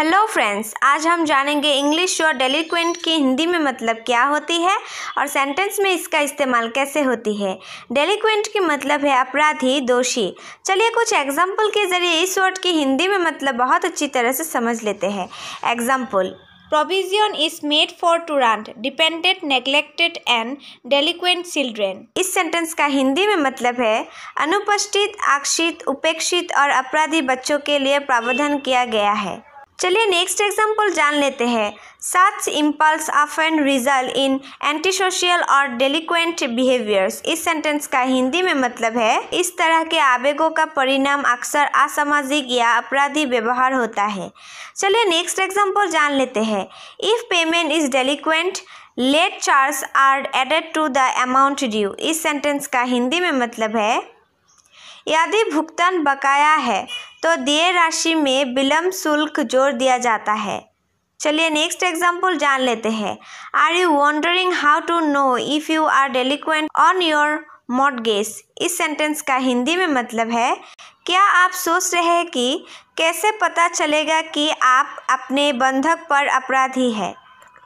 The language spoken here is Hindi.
हेलो फ्रेंड्स आज हम जानेंगे इंग्लिश और डेलीक्वेंट की हिंदी में मतलब क्या होती है और सेंटेंस में इसका इस्तेमाल कैसे होती है डेलीक्वेंट की मतलब है अपराधी दोषी चलिए कुछ एग्जाम्पल के जरिए इस वर्ड की हिंदी में मतलब बहुत अच्छी तरह से समझ लेते हैं example is made for to truant depended neglected and delinquent children इस सेंटेंस का हिंदी में मतलब है अनुपस्थित आक्षित उपेक्षित और अपराधी बच्चों के लिए प्रावधान किया गया है चलिए नेक्स्ट एग्जाम्पल जान लेते हैं such impulse and result in anti social और डेलिक्वेंट बिहेवियर्स इस सेंटेंस का हिंदी में मतलब है इस तरह के आवेगों का परिणाम अक्सर असामाजिक या अपराधी व्यवहार होता है चलिए नेक्स्ट एग्जाम्पल जान लेते हैं if payment is delinquent late charge are added to the amount due इस सेंटेंस का हिंदी में मतलब है यदि भुगतान बकाया है तो दिए राशि में विलम्ब शुल्क जोड़ दिया जाता है चलिए नेक्स्ट एग्जाम्पल जान लेते हैं are you wondering how to know if you are delinquent on your mortgages इस सेंटेंस का हिंदी में मतलब है क्या आप सोच रहे हैं कि कैसे पता चलेगा कि आप अपने बंधक पर अपराधी हैं